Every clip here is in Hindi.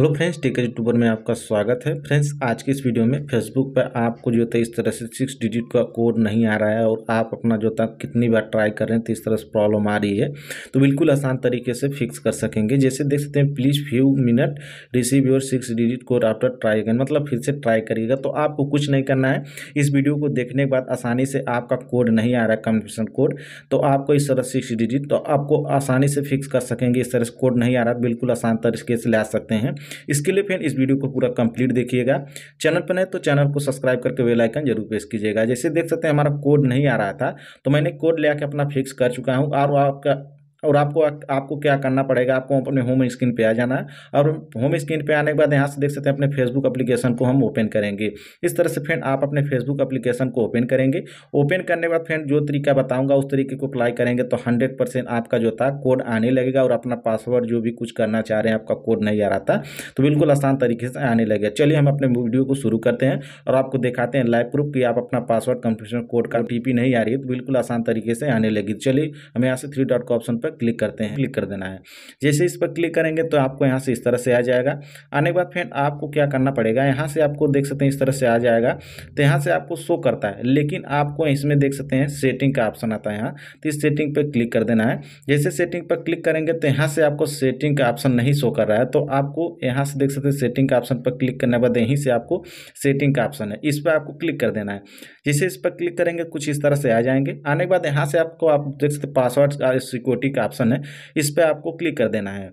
हेलो फ्रेंड्स टेक यूट्यूबर में आपका स्वागत है फ्रेंड्स आज की इस वीडियो में फेसबुक पर आपको जो है तो इस तरह से सिक्स डिजिट का कोड नहीं आ रहा है और आप अपना जो था कितनी बार ट्राई कर रहे हैं तो इस तरह से प्रॉब्लम आ रही है तो बिल्कुल आसान तरीके से फिक्स कर सकेंगे जैसे देख सकते हैं please few minute receive your six digit code after try again मतलब फिर से ट्राई करिएगा तो आपको कुछ नहीं करना है इस वीडियो को देखने के बाद आसानी से आपका कोड नहीं आ रहा है कन्फर्मेशन कोड तो आपको इस तरह सिक्स डिजिट तो आपको आसानी से फिक्स कर सकेंगे इस तरह से कोड नहीं आ रहा बिल्कुल आसान तरीके से ला सकते हैं इसके लिए फिर इस वीडियो को पूरा कंप्लीट देखिएगा चैनल पर नहीं तो चैनल को सब्सक्राइब करके वेलाइकन जरूर प्रेस कीजिएगा जैसे देख सकते हैं हमारा कोड नहीं आ रहा था तो मैंने कोड ले अपना फिक्स कर चुका हूँ और आपका और आपको आपको क्या करना पड़ेगा आपको अपने होम स्क्रीन पे आ जाना है और होम स्क्रीन पे आने के बाद यहाँ से देख सकते हैं अपने फेसबुक एप्लीकेशन को हम ओपन करेंगे इस तरह से फ्रेंड आप अपने फेसबुक एप्लीकेशन को ओपन करेंगे ओपन करने के बाद फ्रेंड जो तरीका बताऊँगा उस तरीके को अप्लाई करेंगे तो हंड्रेड आपका जो था कोड आने लगेगा और अपना पासवर्ड जो भी कुछ करना चाह रहे हैं आपका कोड नहीं आ रहा था तो बिल्कुल आसान तरीके से आने लगेगा चलिए हम अपने वीडियो को शुरू करते हैं और आपको दिखाते हैं लाइव प्रूफ कि आप अपना पासवर्ड कंप्यूटर कोड का टी नहीं आ रही है तो बिल्कुल आसान तरीके से आने लगी चलिए हम यहाँ से थ्री डॉट का ऑप्शन पर पर क्लिक करते हैं क्लिक कर देना है जैसे इस पर क्लिक करेंगे तो आपको यहाँ से इस तरह से आ जाएगा आने के बाद फ्रेंड आपको क्या करना पड़ेगा यहाँ से आपको देख सकते हैं इस तरह से आ जाएगा तो यहाँ से आपको शो करता है लेकिन आपको इसमें देख सकते हैं सेटिंग का ऑप्शन आता है यहाँ तो इस सेटिंग पर क्लिक कर देना है जैसे सेटिंग पर क्लिक करेंगे तो यहाँ से आपको सेटिंग का ऑप्शन नहीं शो कर रहा है तो आपको यहाँ से देख सकते हैं सेटिंग का ऑप्शन पर क्लिक करने के बाद यहीं से आपको सेटिंग का ऑप्शन है इस पर आपको क्लिक कर देना है जैसे इस पर क्लिक करेंगे कुछ इस तरह से आ जाएंगे आने के बाद यहाँ से आपको आप देख सकते पासवर्ड सिक्योरिटी का ऑप्शन है इस पर आपको क्लिक कर देना है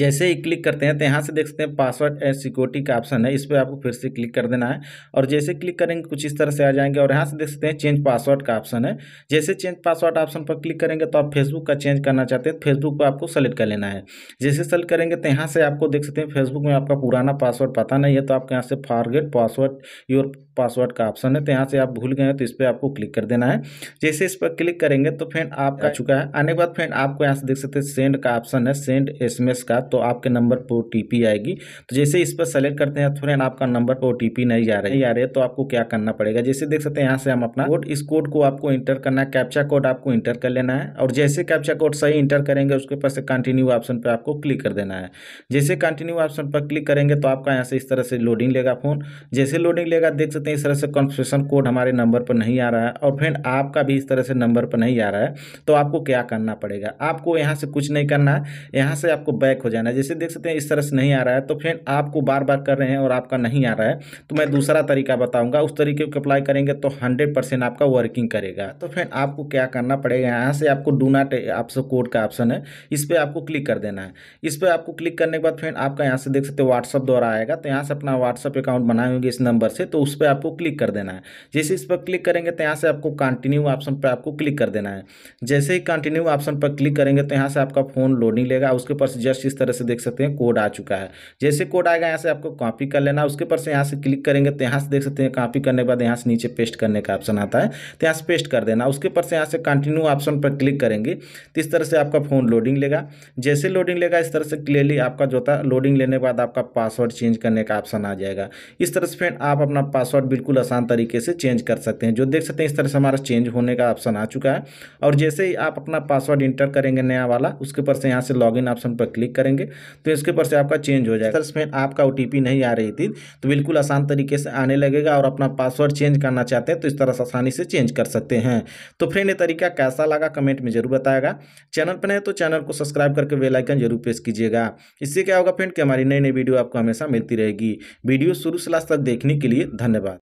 जैसे ही क्लिक करते हैं तो यहाँ से देख सकते हैं पासवर्ड एंड सिक्योरिटी का ऑप्शन है इस पर आपको फिर से क्लिक कर देना है और जैसे क्लिक करेंगे कुछ इस तरह से आ जाएंगे और यहाँ से देख सकते हैं चेंज पासवर्ड का ऑप्शन है जैसे चेंज पासवर्ड ऑप्शन पर क्लिक करेंगे तो आप फेसबुक का चेंज करना चाहते हैं तो फेसबुक पर आपको सेलेक्ट कर लेना है जैसे सेलेक्ट करेंगे तो यहाँ से आपको देख सकते हैं फेसबुक में आपका पुराना पासवर्ड पता नहीं है तो आपके यहाँ से फॉरगेट पासवर्ड योर पासवर्ड का ऑप्शन है तो यहाँ से आप भूल गए हैं तो इस पर आपको क्लिक कर देना है जैसे इस पर क्लिक करेंगे तो फ्रेंड आपका चुका है आने के बाद फ्रेंड आपको यहाँ से देख सकते हैं सेंड का ऑप्शन है सेंड एस का तो आपके नंबर पर ओ आएगी तो जैसे इस पर सेलेक्ट करते हैं तो फ्रेंड आपका नंबर पर ओ नहीं जा रही आ रही है तो आपको क्या करना पड़ेगा जैसे देख सकते हैं यहाँ से हम अपना कोड इस कोड को आपको इंटर करना है कैप्चा कोड आपको इंटर कर लेना है और जैसे कैप्चा कोड सही इंटर करेंगे उसके पास से कंटिन्यू ऑप्शन पर आपको क्लिक कर देना है जैसे कंटिन्यू ऑप्शन पर क्लिक करेंगे तो आपका यहाँ से इस तरह से लोडिंग लेगा फोन जैसे लोडिंग लेगा देख सकते सकते हैं इस तरह से कॉन्फ्रेशन कोड हमारे नंबर पर नहीं आ रहा है और फ्रेंड आपका भी इस तरह से नंबर पर नहीं आ रहा है तो आपको क्या करना पड़ेगा आपको यहाँ से कुछ नहीं करना है यहाँ से आपको बैक हो जाना है जैसे देख सकते हैं इस तरह से नहीं आ रहा है तो फ्रेंड आपको बार बार कर रहे हैं और आपका नहीं आ रहा है तो मैं दूसरा तरीका बताऊँगा उस तरीके को अप्लाई करेंगे तो हंड्रेड आपका वर्किंग करेगा तो फ्रेंड आपको क्या करना पड़ेगा यहाँ से आपको डू नाट आपसे कोड का ऑप्शन है इस पर आपको क्लिक कर देना है इस पर आपको क्लिक करने के बाद फ्रेंड आपका यहाँ से देख सकते हो व्हाट्सअप द्वारा आएगा तो यहाँ से अपना व्हाट्सअप अकाउंट बनाएंगे इस नंबर से तो उस पर आपको क्लिक कर देना है जैसे इस पर क्लिक करेंगे तो यहाँ से आपको कंटिन्यू ऑप्शन पर आपको क्लिक कर देना है जैसे ही कंटिन्यू ऑप्शन पर क्लिक करेंगे तो यहाँ से आपका फ़ोन लोडिंग लेगा उसके ऊपर जस्ट इस तरह से देख सकते हैं कोड आ चुका है जैसे कोड आएगा यहाँ से आपको कॉपी कर लेना उसके ऊपर से यहाँ से क्लिक करेंगे तो यहाँ से देख सकते हैं कॉपी करने के बाद यहाँ से नीचे पेस्ट करने का ऑप्शन आता है तो यहाँ से पेस्ट कर देना उसके ऊपर से यहाँ से कंटिन्यू ऑप्शन पर क्लिक करेंगे तो इस तरह से आपका फ़ोन लोडिंग लेगा जैसे लोडिंग लेगा इस तरह से क्लियरली आपका जो था लोडिंग लेने के बाद आपका पासवर्ड चेंज करने का ऑप्शन आ जाएगा इस तरह से फ्रेंड आप अपना पासवर्ड पासवर्ड बिल्कुल आसान तरीके से चेंज कर सकते हैं जो देख सकते हैं इस तरह से हमारा चेंज होने का ऑप्शन आ चुका है और जैसे ही आप अपना पासवर्ड इंटर करेंगे नया वाला उसके ऊपर से यहाँ से लॉग ऑप्शन पर क्लिक करेंगे तो इसके ऊपर से आपका चेंज हो जाएगा इसमें आपका ओ नहीं आ रही थी तो बिल्कुल आसान तरीके से आने लगेगा और अपना पासवर्ड चेंज करना चाहते हैं तो इस तरह से आसानी से चेंज कर सकते हैं तो फ्रेंड ये तरीका कैसा लगा कमेंट में जरूर बताएगा चैनल पर नहीं तो चैनल को सब्सक्राइब करके बेलाइकन जरूर प्रेस कीजिएगा इससे क्या होगा फ्रेंड कि हमारी नई नई वीडियो आपको हमेशा मिलती रहेगी वीडियो शुरू से लास्ट तक देखने के लिए धन्यवाद